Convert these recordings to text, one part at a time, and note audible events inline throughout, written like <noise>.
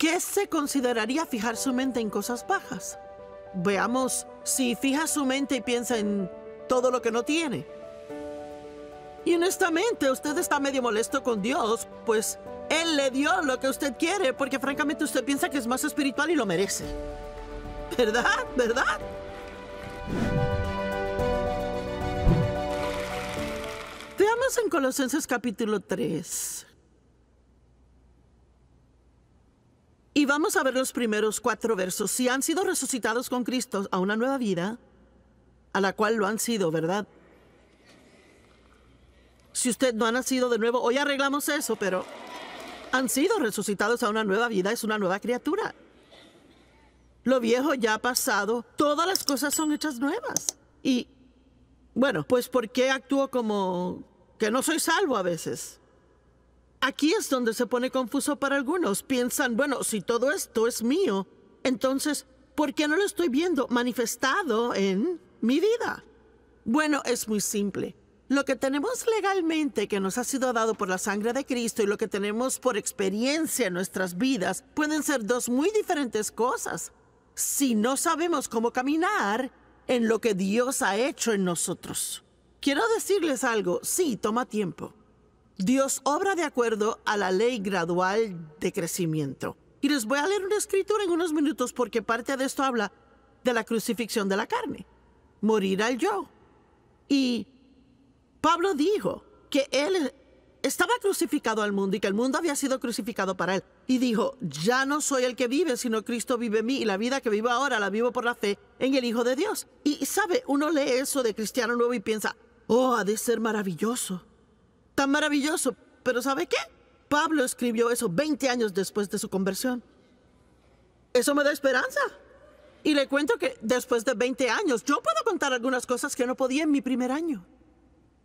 ¿Qué se consideraría fijar su mente en cosas bajas? Veamos si fija su mente y piensa en todo lo que no tiene. Y honestamente, usted está medio molesto con Dios, pues Él le dio lo que usted quiere, porque francamente usted piensa que es más espiritual y lo merece. ¿Verdad? ¿Verdad? Veamos en Colosenses capítulo 3. Y vamos a ver los primeros cuatro versos. Si han sido resucitados con Cristo a una nueva vida, a la cual lo han sido, ¿verdad? Si usted no ha nacido de nuevo, hoy arreglamos eso, pero han sido resucitados a una nueva vida, es una nueva criatura. Lo viejo ya ha pasado, todas las cosas son hechas nuevas. Y, bueno, pues ¿por qué actúo como que no soy salvo a veces? Aquí es donde se pone confuso para algunos. Piensan, bueno, si todo esto es mío, entonces, ¿por qué no lo estoy viendo manifestado en mi vida? Bueno, es muy simple. Lo que tenemos legalmente que nos ha sido dado por la sangre de Cristo y lo que tenemos por experiencia en nuestras vidas pueden ser dos muy diferentes cosas. Si no sabemos cómo caminar en lo que Dios ha hecho en nosotros. Quiero decirles algo, sí, toma tiempo. Dios obra de acuerdo a la ley gradual de crecimiento. Y les voy a leer una escritura en unos minutos porque parte de esto habla de la crucifixión de la carne, morir al yo. Y Pablo dijo que él estaba crucificado al mundo y que el mundo había sido crucificado para él. Y dijo, ya no soy el que vive, sino Cristo vive en mí y la vida que vivo ahora la vivo por la fe en el Hijo de Dios. Y sabe, uno lee eso de cristiano nuevo y piensa, oh, ha de ser maravilloso tan maravilloso. Pero ¿sabe qué? Pablo escribió eso 20 años después de su conversión. Eso me da esperanza. Y le cuento que después de 20 años, yo puedo contar algunas cosas que no podía en mi primer año.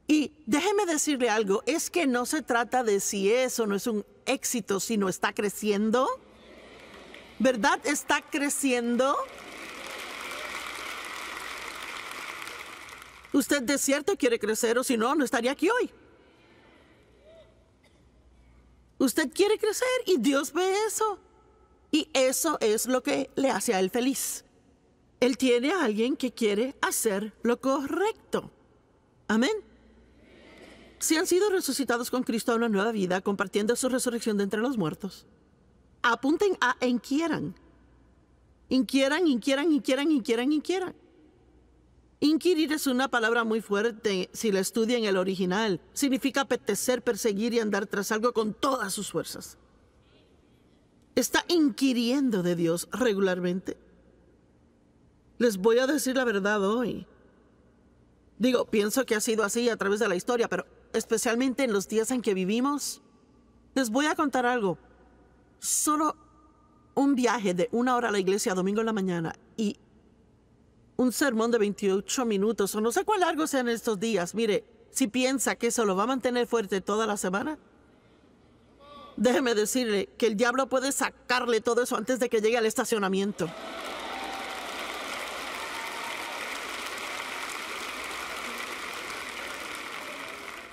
Y déjeme decirle algo, es que no se trata de si eso no es un éxito, sino está creciendo. ¿Verdad? Está creciendo. Usted de cierto quiere crecer o si no, no estaría aquí hoy. Usted quiere crecer y Dios ve eso. Y eso es lo que le hace a él feliz. Él tiene a alguien que quiere hacer lo correcto. Amén. Si han sido resucitados con Cristo a una nueva vida, compartiendo su resurrección de entre los muertos, apunten a inquieran. Inquieran, inquieran, inquieran, inquieran, inquieran. Inquirir es una palabra muy fuerte si la estudian en el original. Significa apetecer, perseguir y andar tras algo con todas sus fuerzas. ¿Está inquiriendo de Dios regularmente? Les voy a decir la verdad hoy. Digo, pienso que ha sido así a través de la historia, pero especialmente en los días en que vivimos. Les voy a contar algo. Solo un viaje de una hora a la iglesia domingo en la mañana y un sermón de 28 minutos o no sé cuán largo sean estos días. Mire, si piensa que eso lo va a mantener fuerte toda la semana, déjeme decirle que el diablo puede sacarle todo eso antes de que llegue al estacionamiento.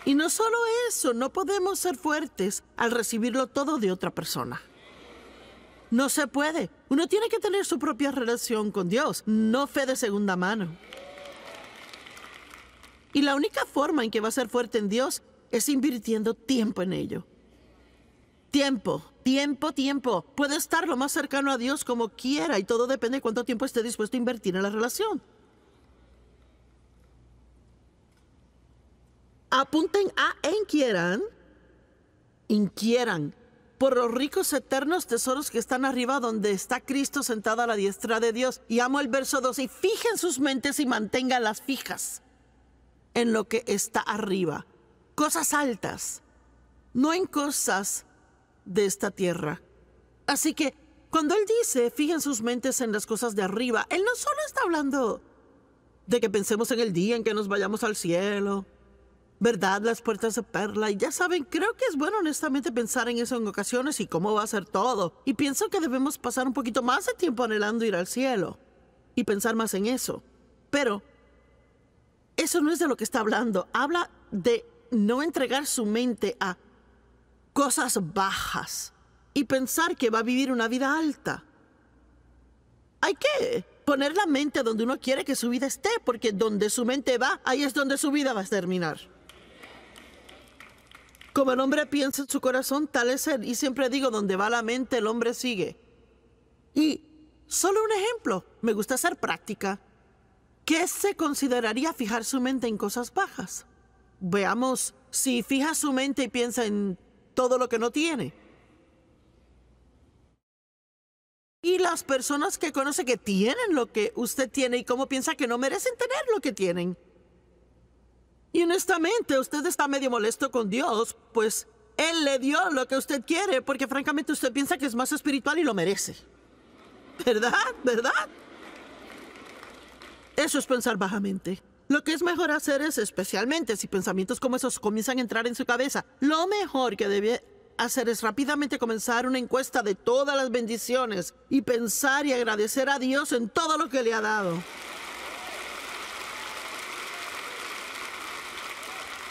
Y no solo eso, no podemos ser fuertes al recibirlo todo de otra persona. No se puede. Uno tiene que tener su propia relación con Dios, no fe de segunda mano. Y la única forma en que va a ser fuerte en Dios es invirtiendo tiempo en ello. Tiempo, tiempo, tiempo. Puede estar lo más cercano a Dios como quiera y todo depende de cuánto tiempo esté dispuesto a invertir en la relación. Apunten a en quieran, inquieran por los ricos eternos tesoros que están arriba donde está Cristo sentado a la diestra de Dios. Y amo el verso 2, y fijen sus mentes y manténganlas fijas en lo que está arriba. Cosas altas, no en cosas de esta tierra. Así que cuando él dice, fijen sus mentes en las cosas de arriba, él no solo está hablando de que pensemos en el día en que nos vayamos al cielo, ¿verdad? Las puertas de perla. Y ya saben, creo que es bueno honestamente pensar en eso en ocasiones y cómo va a ser todo. Y pienso que debemos pasar un poquito más de tiempo anhelando ir al cielo y pensar más en eso. Pero eso no es de lo que está hablando. Habla de no entregar su mente a cosas bajas y pensar que va a vivir una vida alta. Hay que poner la mente donde uno quiere que su vida esté, porque donde su mente va, ahí es donde su vida va a terminar. Como el hombre piensa en su corazón, tal es él. Y siempre digo, donde va la mente, el hombre sigue. Y solo un ejemplo, me gusta hacer práctica. ¿Qué se consideraría fijar su mente en cosas bajas? Veamos, si fija su mente y piensa en todo lo que no tiene. Y las personas que conoce que tienen lo que usted tiene y cómo piensa que no merecen tener lo que tienen. Y honestamente, usted está medio molesto con Dios, pues Él le dio lo que usted quiere, porque francamente usted piensa que es más espiritual y lo merece. ¿Verdad? ¿Verdad? Eso es pensar bajamente. Lo que es mejor hacer es, especialmente si pensamientos como esos comienzan a entrar en su cabeza, lo mejor que debe hacer es rápidamente comenzar una encuesta de todas las bendiciones y pensar y agradecer a Dios en todo lo que le ha dado.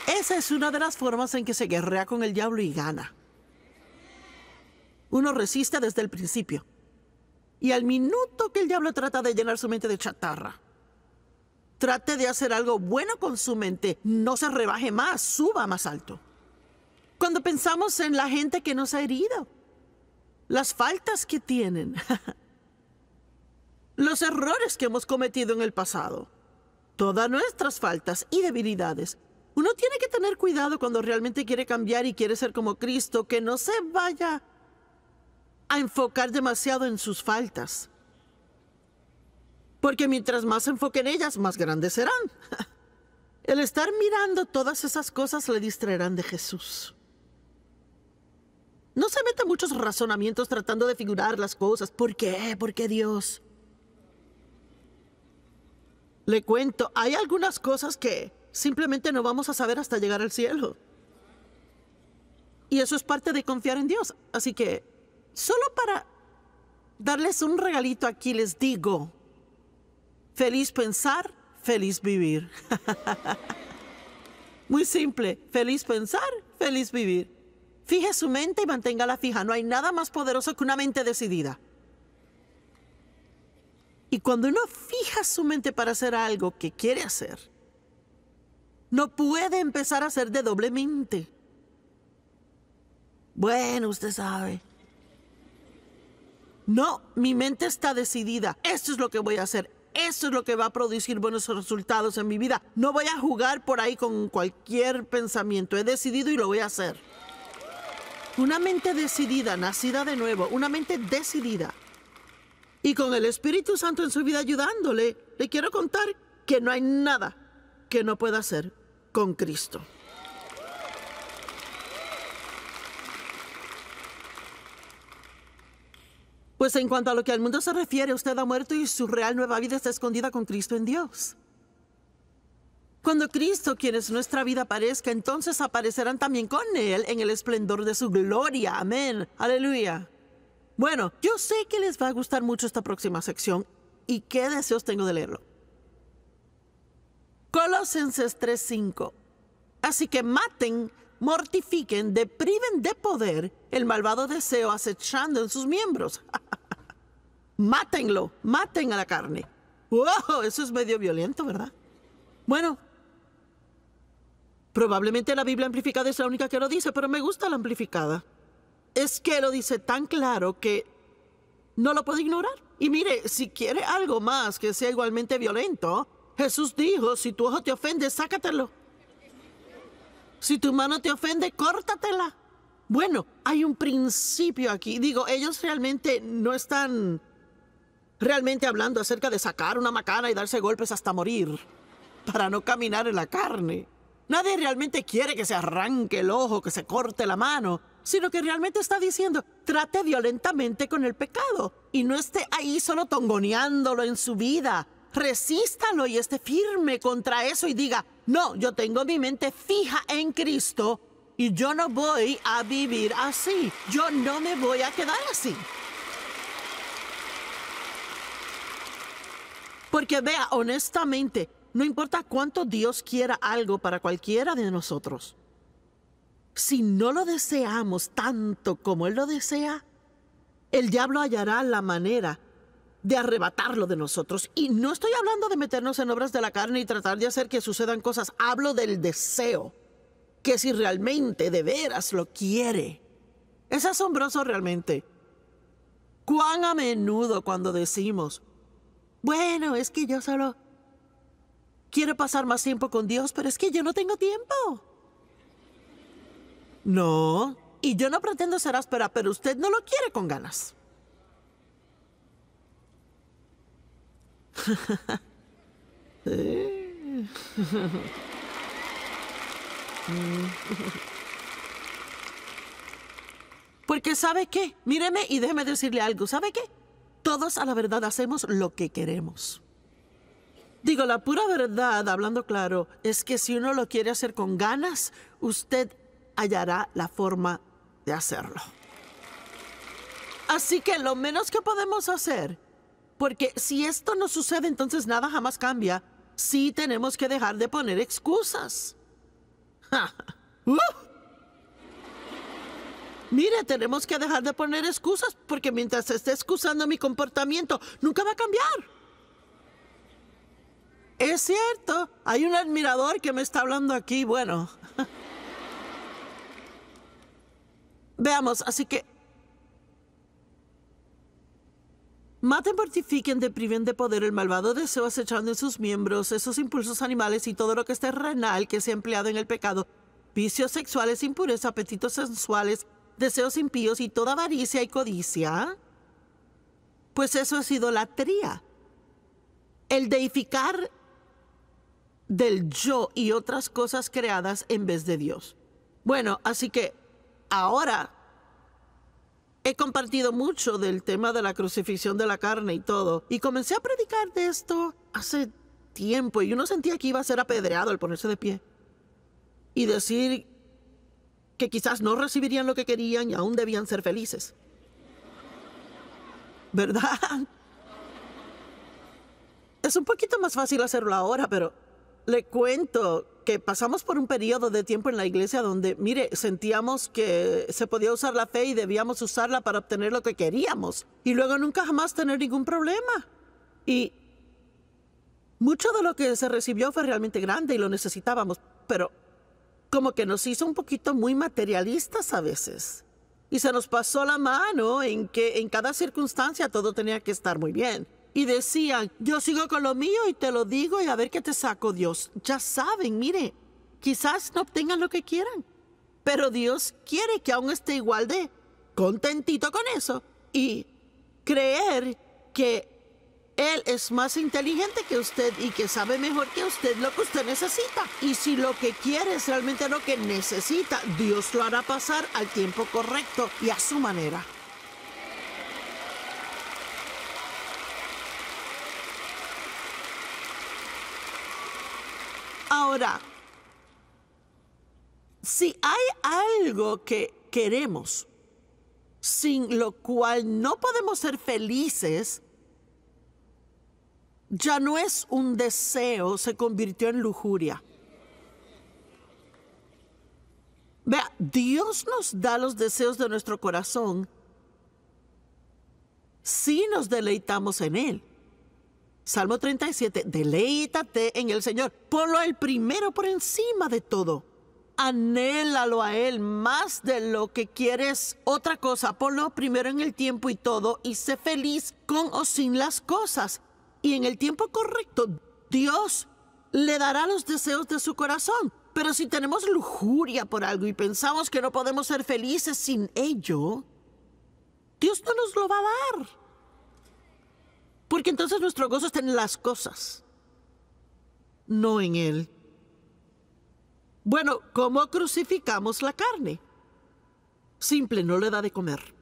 Esa es una de las formas en que se guerrea con el diablo y gana. Uno resiste desde el principio. Y al minuto que el diablo trata de llenar su mente de chatarra, trate de hacer algo bueno con su mente, no se rebaje más, suba más alto. Cuando pensamos en la gente que nos ha herido, las faltas que tienen, <laughs> los errores que hemos cometido en el pasado, todas nuestras faltas y debilidades, uno tiene que tener cuidado cuando realmente quiere cambiar y quiere ser como Cristo, que no se vaya a enfocar demasiado en sus faltas. Porque mientras más se enfoque en ellas, más grandes serán. <laughs> El estar mirando todas esas cosas le distraerán de Jesús. No se meta muchos razonamientos tratando de figurar las cosas. ¿Por qué? ¿Por qué Dios? Le cuento, hay algunas cosas que Simplemente no vamos a saber hasta llegar al cielo. Y eso es parte de confiar en Dios. Así que, solo para darles un regalito aquí, les digo, feliz pensar, feliz vivir. <laughs> Muy simple, feliz pensar, feliz vivir. Fije su mente y manténgala fija. No hay nada más poderoso que una mente decidida. Y cuando uno fija su mente para hacer algo que quiere hacer, no puede empezar a ser de doble mente. Bueno, usted sabe. No, mi mente está decidida. Esto es lo que voy a hacer. Esto es lo que va a producir buenos resultados en mi vida. No voy a jugar por ahí con cualquier pensamiento. He decidido y lo voy a hacer. Una mente decidida, nacida de nuevo, una mente decidida. Y con el Espíritu Santo en su vida ayudándole, le quiero contar que no hay nada que no pueda hacer con Cristo. Pues en cuanto a lo que al mundo se refiere, usted ha muerto y su real nueva vida está escondida con Cristo en Dios. Cuando Cristo, quien es nuestra vida, aparezca, entonces aparecerán también con Él en el esplendor de su gloria. Amén. Aleluya. Bueno, yo sé que les va a gustar mucho esta próxima sección y qué deseos tengo de leerlo. Colosenses 3:5. Así que maten, mortifiquen, depriven de poder el malvado deseo acechando en sus miembros. <laughs> Mátenlo, maten a la carne. ¡Wow! Eso es medio violento, ¿verdad? Bueno, probablemente la Biblia amplificada es la única que lo dice, pero me gusta la amplificada. Es que lo dice tan claro que no lo puedo ignorar. Y mire, si quiere algo más que sea igualmente violento, Jesús dijo, si tu ojo te ofende, sácatelo. Si tu mano te ofende, córtatela. Bueno, hay un principio aquí. Digo, ellos realmente no están realmente hablando acerca de sacar una macana y darse golpes hasta morir para no caminar en la carne. Nadie realmente quiere que se arranque el ojo, que se corte la mano, sino que realmente está diciendo, trate violentamente con el pecado y no esté ahí solo tongoneándolo en su vida resístalo y esté firme contra eso y diga, no, yo tengo mi mente fija en Cristo y yo no voy a vivir así, yo no me voy a quedar así. Porque vea, honestamente, no importa cuánto Dios quiera algo para cualquiera de nosotros, si no lo deseamos tanto como Él lo desea, el diablo hallará la manera de arrebatarlo de nosotros. Y no estoy hablando de meternos en obras de la carne y tratar de hacer que sucedan cosas. Hablo del deseo, que si realmente, de veras, lo quiere. Es asombroso realmente. Cuán a menudo cuando decimos, bueno, es que yo solo quiero pasar más tiempo con Dios, pero es que yo no tengo tiempo. No, y yo no pretendo ser áspera, pero usted no lo quiere con ganas. <laughs> Porque sabe qué, míreme y déjeme decirle algo, ¿sabe qué? Todos a la verdad hacemos lo que queremos. Digo, la pura verdad, hablando claro, es que si uno lo quiere hacer con ganas, usted hallará la forma de hacerlo. Así que lo menos que podemos hacer porque si esto no sucede, entonces nada jamás cambia. Sí tenemos que dejar de poner excusas. <laughs> ¡Uh! Mire, tenemos que dejar de poner excusas porque mientras esté excusando mi comportamiento, nunca va a cambiar. Es cierto, hay un admirador que me está hablando aquí, bueno. <laughs> Veamos, así que Maten, mortifiquen, depriven de poder el malvado deseo acechando en sus miembros esos impulsos animales y todo lo que es terrenal que se ha empleado en el pecado, vicios sexuales, impureza, apetitos sensuales, deseos impíos y toda avaricia y codicia. Pues eso es idolatría. El deificar del yo y otras cosas creadas en vez de Dios. Bueno, así que ahora He compartido mucho del tema de la crucifixión de la carne y todo, y comencé a predicar de esto hace tiempo y uno sentía que iba a ser apedreado al ponerse de pie. Y decir que quizás no recibirían lo que querían y aún debían ser felices. ¿Verdad? <laughs> Es un poquito más fácil hacerlo ahora, pero le cuento que pasamos por un periodo de tiempo en la iglesia donde, mire, sentíamos que se podía usar la fe y debíamos usarla para obtener lo que queríamos y luego nunca jamás tener ningún problema. Y mucho de lo que se recibió fue realmente grande y lo necesitábamos, pero como que nos hizo un poquito muy materialistas a veces. Y se nos pasó la mano en que en cada circunstancia todo tenía que estar muy bien y decían, yo sigo con lo mío y te lo digo y a ver qué te saco Dios. Ya saben, mire, quizás no obtengan lo que quieran, pero Dios quiere que aún esté igual de contentito con eso y creer que Él es más inteligente que usted y que sabe mejor que usted lo que usted necesita. Y si lo que quiere es realmente lo que necesita, Dios lo hará pasar al tiempo correcto y a su manera. Ahora, si hay algo que queremos, sin lo cual no podemos ser felices, ya no es un deseo, se convirtió en lujuria. Vea, Dios nos da los deseos de nuestro corazón si nos deleitamos en Él. Salmo 37, deleítate en el Señor, ponlo el primero por encima de todo. Anhélalo a Él más de lo que quieres otra cosa. Ponlo primero en el tiempo y todo y sé feliz con o sin las cosas. Y en el tiempo correcto, Dios le dará los deseos de su corazón. Pero si tenemos lujuria por algo y pensamos que no podemos ser felices sin ello, Dios no nos lo va a dar. Porque entonces nuestro gozo está en las cosas, no en Él. Bueno, ¿cómo crucificamos la carne? Simple, no le da de comer.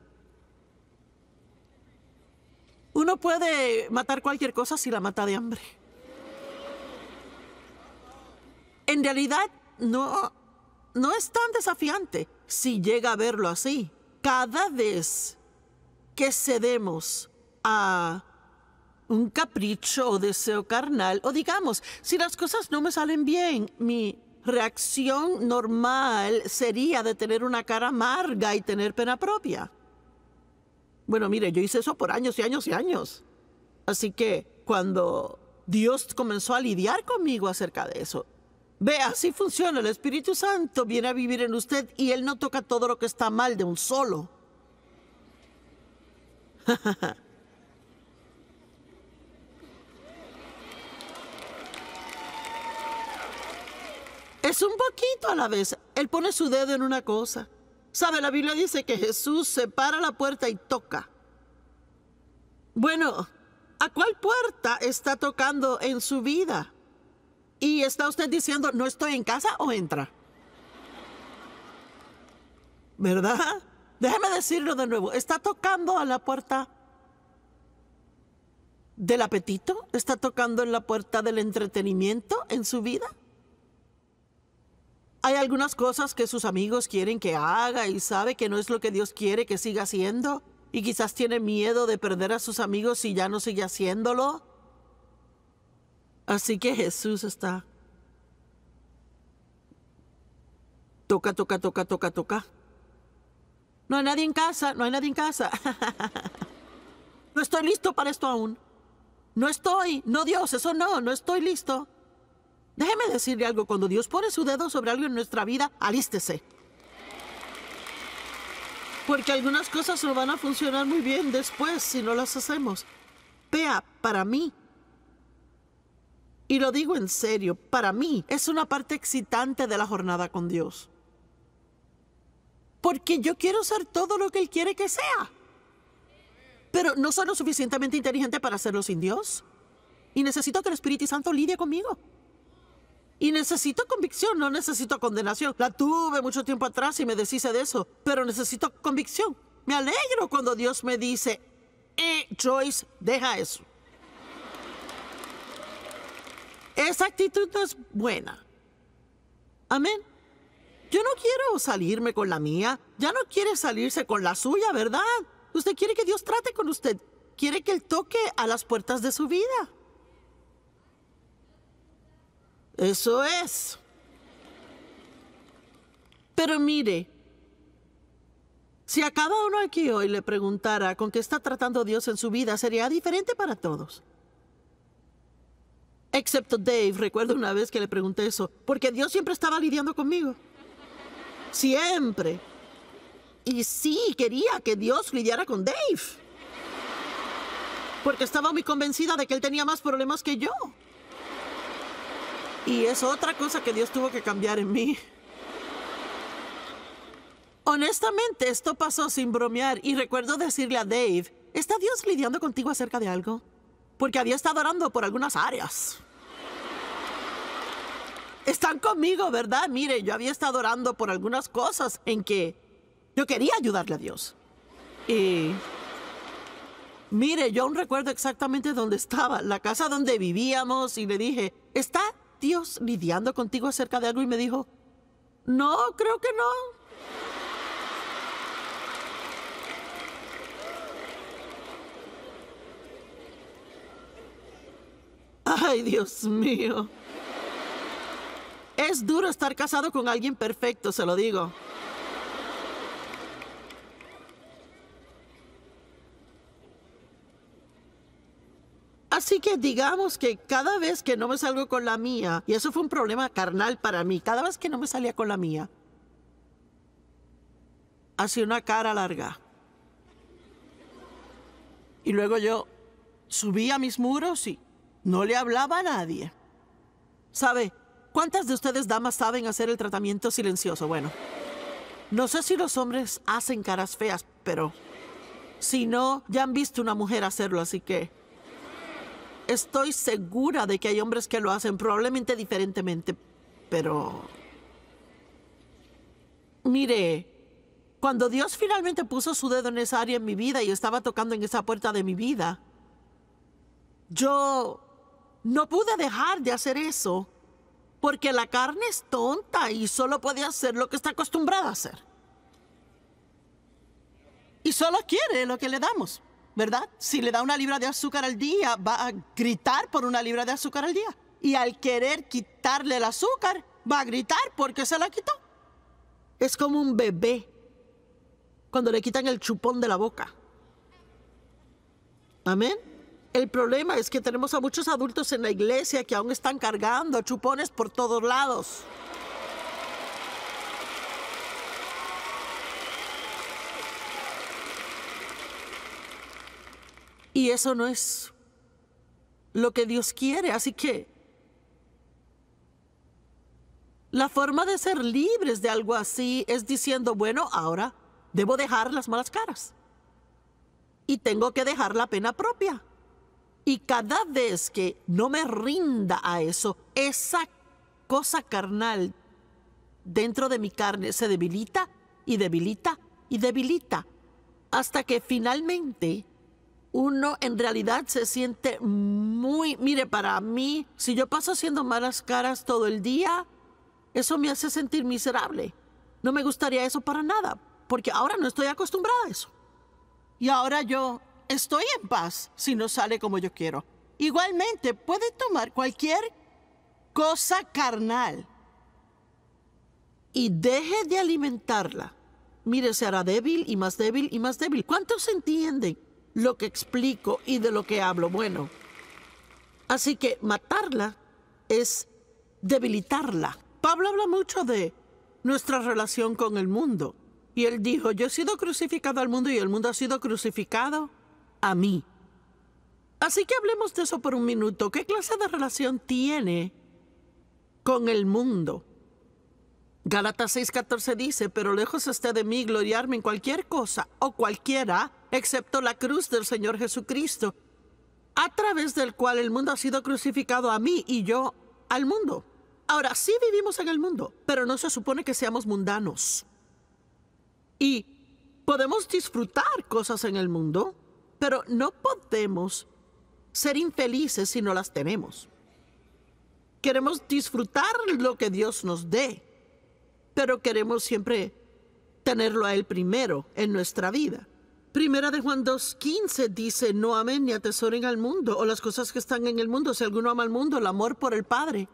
Uno puede matar cualquier cosa si la mata de hambre. En realidad, no, no es tan desafiante si llega a verlo así. Cada vez que cedemos a un capricho o deseo carnal, o digamos, si las cosas no me salen bien, mi reacción normal sería de tener una cara amarga y tener pena propia. Bueno, mire, yo hice eso por años y años y años. Así que cuando Dios comenzó a lidiar conmigo acerca de eso, ve, así funciona, el Espíritu Santo viene a vivir en usted y Él no toca todo lo que está mal de un solo. <laughs> Es un poquito a la vez. Él pone su dedo en una cosa. Sabe, la Biblia dice que Jesús se para la puerta y toca. Bueno, ¿a cuál puerta está tocando en su vida? ¿Y está usted diciendo, no estoy en casa o entra? ¿Verdad? Déjeme decirlo de nuevo. Está tocando a la puerta del apetito, está tocando en la puerta del entretenimiento en su vida. Hay algunas cosas que sus amigos quieren que haga y sabe que no es lo que Dios quiere que siga haciendo. Y quizás tiene miedo de perder a sus amigos si ya no sigue haciéndolo. Así que Jesús está. Toca, toca, toca, toca, toca. No hay nadie en casa, no hay nadie en casa. <laughs> no estoy listo para esto aún. No estoy, no Dios, eso no, no estoy listo. Déjeme decirle algo, cuando Dios pone su dedo sobre algo en nuestra vida, alístese. Porque algunas cosas no van a funcionar muy bien después si no las hacemos. vea para mí, y lo digo en serio, para mí es una parte excitante de la jornada con Dios. Porque yo quiero ser todo lo que Él quiere que sea. Pero no soy lo suficientemente inteligente para hacerlo sin Dios. Y necesito que el Espíritu Santo lidie conmigo. Y necesito convicción, no necesito condenación. La tuve mucho tiempo atrás y me deshice de eso, pero necesito convicción. Me alegro cuando Dios me dice, eh, Joyce, deja eso. Esa actitud es buena. Amén. Yo no quiero salirme con la mía. Ya no quiere salirse con la suya, ¿verdad? Usted quiere que Dios trate con usted. Quiere que Él toque a las puertas de su vida. Eso es. Pero mire, si a cada uno aquí hoy le preguntara con qué está tratando Dios en su vida, sería diferente para todos. Excepto Dave, recuerdo una vez que le pregunté eso, porque Dios siempre estaba lidiando conmigo. Siempre. Y sí, quería que Dios lidiara con Dave. Porque estaba muy convencida de que él tenía más problemas que yo. Y es otra cosa que Dios tuvo que cambiar en mí. Honestamente, esto pasó sin bromear y recuerdo decirle a Dave, ¿está Dios lidiando contigo acerca de algo? Porque había estado orando por algunas áreas. Están conmigo, ¿verdad? Mire, yo había estado orando por algunas cosas en que yo quería ayudarle a Dios. Y... Mire, yo aún recuerdo exactamente dónde estaba, la casa donde vivíamos, y le dije, ¿está Dios lidiando contigo acerca de algo y me dijo, no, creo que no. Ay, Dios mío. Es duro estar casado con alguien perfecto, se lo digo. digamos que cada vez que no me salgo con la mía, y eso fue un problema carnal para mí, cada vez que no me salía con la mía, hacía una cara larga. Y luego yo subí a mis muros y no le hablaba a nadie. ¿Sabe? ¿Cuántas de ustedes damas saben hacer el tratamiento silencioso? Bueno, no sé si los hombres hacen caras feas, pero si no, ya han visto una mujer hacerlo, así que estoy segura de que hay hombres que lo hacen, probablemente diferentemente, pero... Mire, cuando Dios finalmente puso su dedo en esa área en mi vida y estaba tocando en esa puerta de mi vida, yo no pude dejar de hacer eso porque la carne es tonta y solo puede hacer lo que está acostumbrada a hacer. Y solo quiere lo que le damos. ¿verdad? Si le da una libra de azúcar al día, va a gritar por una libra de azúcar al día. Y al querer quitarle el azúcar, va a gritar porque se la quitó. Es como un bebé cuando le quitan el chupón de la boca. Amén. El problema es que tenemos a muchos adultos en la iglesia que aún están cargando chupones por todos lados. Y eso no es lo que Dios quiere, así que la forma de ser libres de algo así es diciendo, bueno, ahora debo dejar las malas caras. Y tengo que dejar la pena propia. Y cada vez que no me rinda a eso, esa cosa carnal dentro de mi carne se debilita y debilita y debilita. Hasta que finalmente uno en realidad se siente muy, mire, para mí, si yo paso haciendo malas caras todo el día, eso me hace sentir miserable. No me gustaría eso para nada, porque ahora no estoy acostumbrada a eso. Y ahora yo estoy en paz si no sale como yo quiero. Igualmente, puede tomar cualquier cosa carnal y deje de alimentarla. Mire, se hará débil y más débil y más débil. ¿Cuántos entienden lo que explico y de lo que hablo. Bueno, así que matarla es debilitarla. Pablo habla mucho de nuestra relación con el mundo. Y él dijo, yo he sido crucificado al mundo y el mundo ha sido crucificado a mí. Así que hablemos de eso por un minuto. ¿Qué clase de relación tiene con el mundo? Gálatas 6:14 dice, pero lejos esté de mí gloriarme en cualquier cosa o cualquiera, excepto la cruz del Señor Jesucristo, a través del cual el mundo ha sido crucificado a mí y yo al mundo. Ahora, sí vivimos en el mundo, pero no se supone que seamos mundanos. Y podemos disfrutar cosas en el mundo, pero no podemos ser infelices si no las tenemos. Queremos disfrutar lo que Dios nos dé pero queremos siempre tenerlo a Él primero en nuestra vida. Primera de Juan 2.15 dice, no amen ni atesoren al mundo o las cosas que están en el mundo. Si alguno ama al mundo, el amor por el Padre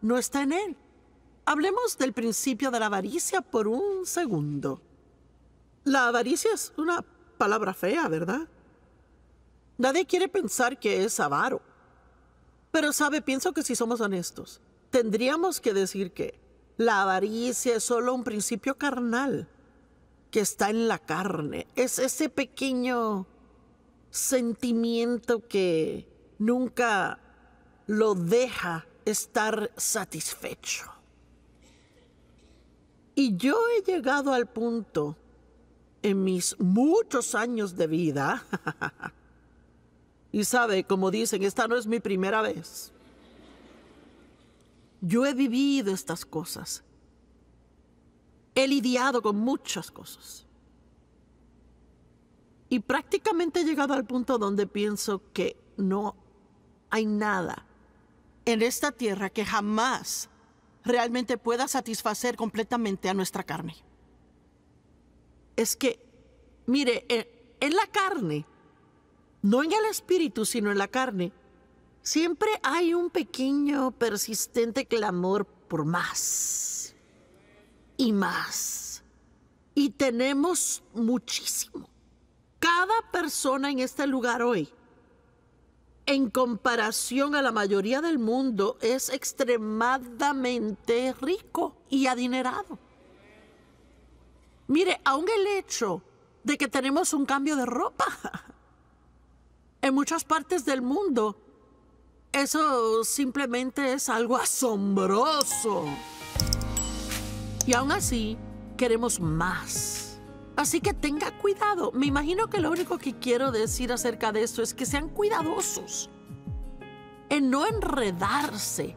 no está en Él. Hablemos del principio de la avaricia por un segundo. La avaricia es una palabra fea, ¿verdad? Nadie quiere pensar que es avaro. Pero sabe, pienso que si somos honestos, tendríamos que decir que la avaricia es solo un principio carnal que está en la carne. Es ese pequeño sentimiento que nunca lo deja estar satisfecho. Y yo he llegado al punto en mis muchos años de vida. <laughs> y sabe, como dicen, esta no es mi primera vez. Yo he vivido estas cosas. He lidiado con muchas cosas. Y prácticamente he llegado al punto donde pienso que no hay nada en esta tierra que jamás realmente pueda satisfacer completamente a nuestra carne. Es que, mire, en, la carne, no en el espíritu, sino en la carne, Siempre hay un pequeño, persistente clamor por más y más. Y tenemos muchísimo. Cada persona en este lugar hoy, en comparación a la mayoría del mundo, es extremadamente rico y adinerado. Mire, aún el hecho de que tenemos un cambio de ropa. <laughs> En muchas partes del mundo eso simplemente es algo asombroso. Y aún así, queremos más. Así que tenga cuidado. Me imagino que lo único que quiero decir acerca de esto es que sean cuidadosos en no enredarse